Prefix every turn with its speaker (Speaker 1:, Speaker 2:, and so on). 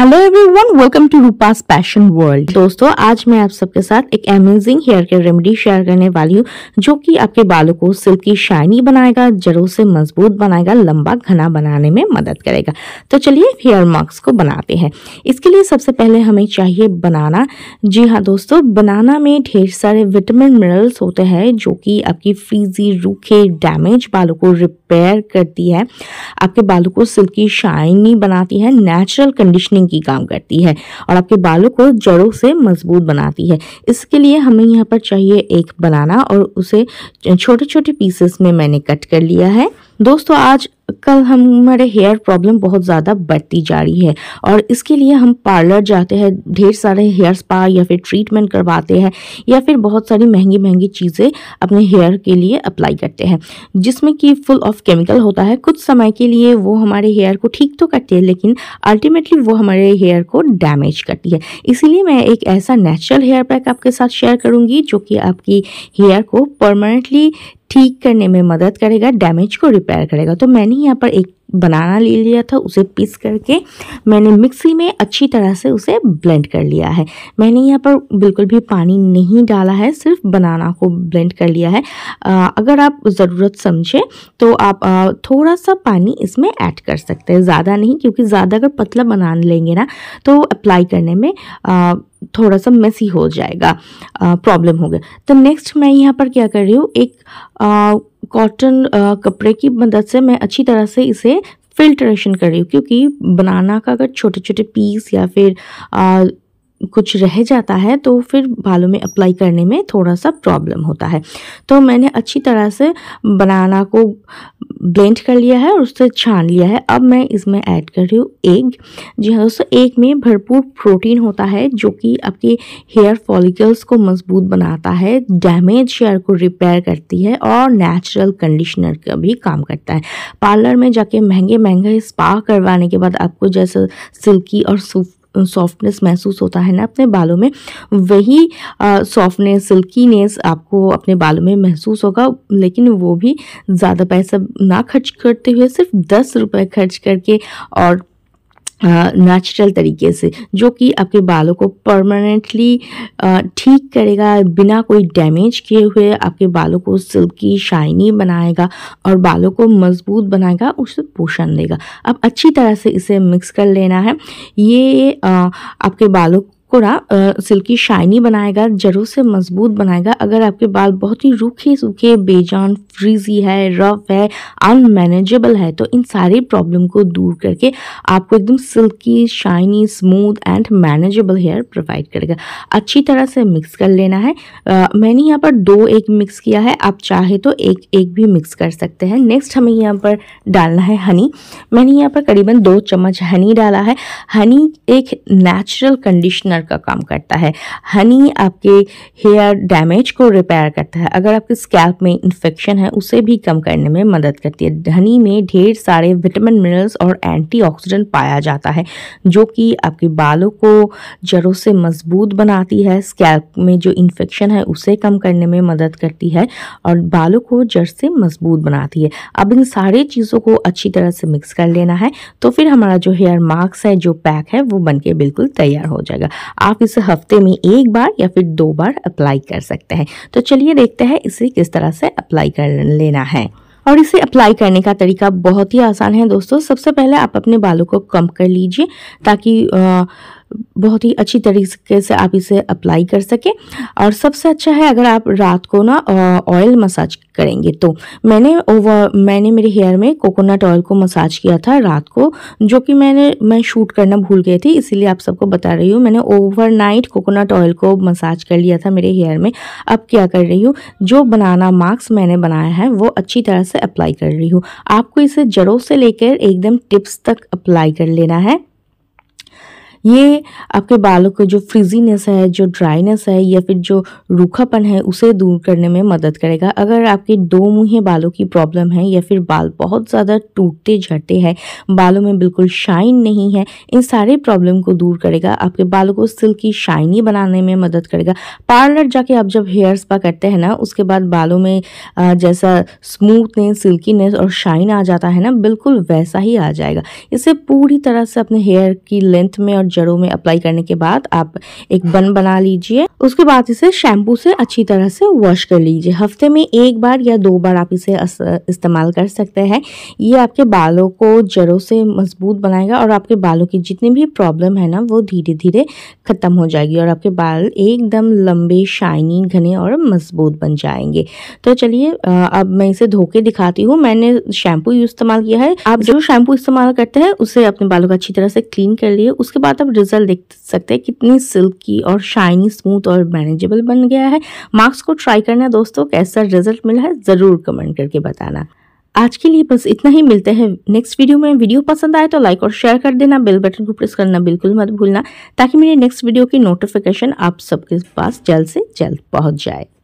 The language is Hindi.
Speaker 1: hello everyone welcome to Rupa passion world दोस्तों आज मैं आप सबके साथ एक amazing hair care remedy share करने वाली हूँ जो कि आपके बालों को सिल्की शाइनी बनाएगा जड़ों से मजबूत बनाएगा लंबा घना बनाने में मदद करेगा तो चलिए हेयर मास्क को बनाते हैं इसके लिए सबसे पहले हमें चाहिए बनाना जी हाँ दोस्तों बनाना में ढेर सारे विटामिन मिनरल्स होते हैं जो कि आपकी फ्रीजी रूखे डैमेज बालों को रिपेयर करती है आपके बालों को सिल्की शाइनी बनाती है नेचुरल कंडीशनिंग की काम करती है और आपके बालों को जड़ों से मजबूत बनाती है इसके लिए हमें यहाँ पर चाहिए एक बनाना और उसे छोटे छोटे पीसेस में मैंने कट कर लिया है दोस्तों आज कल हमारे हेयर प्रॉब्लम बहुत ज़्यादा बढ़ती जा रही है और इसके लिए हम पार्लर जाते हैं ढेर सारे हेयर स्पा या फिर ट्रीटमेंट करवाते हैं या फिर बहुत सारी महंगी महंगी चीज़ें अपने हेयर के लिए अप्लाई करते हैं जिसमें कि फुल ऑफ केमिकल होता है कुछ समय के लिए वो हमारे हेयर को ठीक तो करती है लेकिन अल्टीमेटली वो हमारे हेयर को डैमेज करती है इसीलिए मैं एक ऐसा नेचुरल हेयर पैक आपके साथ शेयर करूँगी जो कि आपकी हेयर को परमानेंटली ठीक करने में मदद करेगा डैमेज को रिपेयर करेगा तो मैंने यहाँ पर एक बनाना ले लिया था उसे पीस करके मैंने मिक्सी में अच्छी तरह से उसे ब्लेंड कर लिया है मैंने यहाँ पर बिल्कुल भी पानी नहीं डाला है सिर्फ बनाना को ब्लेंड कर लिया है आ, अगर आप ज़रूरत समझें तो आप आ, थोड़ा सा पानी इसमें ऐड कर सकते हैं ज़्यादा नहीं क्योंकि ज़्यादा अगर पतला बना लेंगे ना तो अप्लाई करने में आ, थोड़ा सा मेसी हो जाएगा प्रॉब्लम होगा तो नेक्स्ट मैं यहाँ पर क्या कर रही हूँ एक कॉटन uh, कपड़े की मदद से मैं अच्छी तरह से इसे फिल्ट्रेशन कर रही हूँ क्योंकि बनाना का अगर छोटे छोटे पीस या फिर आ, uh, कुछ रह जाता है तो फिर बालों में अप्लाई करने में थोड़ा सा प्रॉब्लम होता है तो मैंने अच्छी तरह से बनाना को ब्लेंड कर लिया है और उससे छान लिया है अब मैं इसमें ऐड कर रही हूँ एग जी हाँ दोस्तों एग में भरपूर प्रोटीन होता है जो कि आपके हेयर फॉलिकल्स को मजबूत बनाता है डैमेज हेयर को रिपेयर करती है और नेचुरल कंडीशनर का भी काम करता है पार्लर में जाके महंगे महंगे स्पा करवाने के बाद आपको जैसे सिल्की और सूफ सॉफ्टनेस महसूस होता है ना अपने बालों में वही सॉफ्टनेस सिल्कीनेस आपको अपने बालों में महसूस होगा लेकिन वो भी ज़्यादा पैसा ना खर्च करते हुए सिर्फ दस रुपये खर्च करके और नेचुरल तरीके से जो कि आपके बालों को परमानेंटली ठीक करेगा बिना कोई डैमेज किए हुए आपके बालों को सिल्की शाइनी बनाएगा और बालों को मजबूत बनाएगा उसे पोषण देगा अब अच्छी तरह से इसे मिक्स कर लेना है ये आ, आपके बालों थोड़ा सिल्की शाइनी बनाएगा जड़ों से मजबूत बनाएगा अगर आपके बाल बहुत ही रूखे सूखे बेजान फ्रीजी है रफ है अनमैनेजेबल है तो इन सारे प्रॉब्लम को दूर करके आपको एकदम silky shiny smooth and manageable hair provide करेगा अच्छी तरह से मिक्स कर लेना है आ, मैंने यहाँ पर दो एक मिक्स किया है आप चाहे तो एक एक भी मिक्स कर सकते हैं नेक्स्ट हमें यहाँ पर डालना है हनी मैंने यहाँ पर करीबन दो चम्मच हनी डाला है हनी एक नेचुरल कंडीशनर कंडीशनर का काम करता है हनी आपके हेयर डैमेज को रिपेयर करता है अगर आपके स्कैल्प में इन्फेक्शन है उसे भी कम करने में मदद करती है हनी में ढेर सारे विटामिन मिनरल्स और एंटीऑक्सीडेंट पाया जाता है जो कि आपके बालों को जड़ों से मजबूत बनाती है स्कैल्प में जो इन्फेक्शन है उसे कम करने में मदद करती है और बालों को जड़ से मजबूत बनाती है अब इन सारे चीज़ों को अच्छी तरह से मिक्स कर लेना है तो फिर हमारा जो हेयर मास्क है जो पैक है वो बनके बिल्कुल तैयार हो जाएगा आप इसे हफ्ते में एक बार या फिर दो बार अप्लाई कर सकते हैं तो चलिए देखते हैं इसे किस तरह से अप्लाई कर लेना है और इसे अप्लाई करने का तरीका बहुत ही आसान है दोस्तों सबसे पहले आप अपने बालों को कम कर लीजिए ताकि आ, बहुत ही अच्छी तरीके से आप इसे अप्लाई कर सकें और सबसे अच्छा है अगर आप रात को ना ऑयल मसाज करेंगे तो मैंने ओवर मैंने मेरे हेयर में कोकोनट ऑयल को मसाज किया था रात को जो कि मैंने मैं शूट करना भूल गई थी इसीलिए आप सबको बता रही हूँ मैंने ओवरनाइट कोकोनट ऑयल को मसाज कर लिया था मेरे हेयर में अब क्या कर रही हूँ जो बनाना मार्क्स मैंने बनाया है वो अच्छी तरह से अप्लाई कर रही हूँ आपको इसे जड़ों से लेकर एकदम टिप्स तक अप्लाई कर लेना है ये आपके बालों को जो फ्रिजीनेस है जो ड्राइनेस है या फिर जो रूखापन है उसे दूर करने में मदद करेगा अगर आपके दो मुहे बालों की प्रॉब्लम है या फिर बाल बहुत ज़्यादा टूटते झटते हैं बालों में बिल्कुल शाइन नहीं है इन सारे प्रॉब्लम को दूर करेगा आपके बालों को सिल्की शाइनी बनाने में मदद करेगा पार्लर जाके आप जब हेयर स्पा करते हैं ना उसके बाद बालों में जैसा स्मूथनेस सिल्कीनेस और शाइन आ जाता है ना बिल्कुल वैसा ही आ जाएगा इससे पूरी तरह से अपने हेयर की लेंथ में और जड़ों में अप्लाई करने के बाद आप एक बन बना लीजिए उसके बाद इसे शैम्पू से अच्छी तरह से वॉश कर लीजिए हफ्ते में एक बार या दो बार आप इसे इस्तेमाल कर सकते हैं ये आपके बालों को जड़ों से मजबूत बनाएगा और आपके बालों की जितनी भी प्रॉब्लम है ना वो धीरे धीरे ख़त्म हो जाएगी और आपके बाल एकदम लंबे शाइनी घने और मजबूत बन जाएंगे तो चलिए अब मैं इसे धोके दिखाती हूँ मैंने शैम्पू इस्तेमाल किया है आप जो शैम्पू इस्तेमाल करते हैं उसे अपने बालों को अच्छी तरह से क्लीन कर लिए उसके बाद साथ आप रिजल्ट देख सकते हैं कितनी सिल्की और शाइनी स्मूथ और मैनेजेबल बन गया है मार्क्स को ट्राई करना दोस्तों कैसा रिजल्ट मिला है ज़रूर कमेंट करके बताना आज के लिए बस इतना ही मिलते हैं नेक्स्ट वीडियो में वीडियो पसंद आए तो लाइक और शेयर कर देना बेल बटन को प्रेस करना बिल्कुल मत भूलना ताकि मेरे नेक्स्ट वीडियो की नोटिफिकेशन आप सबके पास जल्द से जल्द पहुंच जाए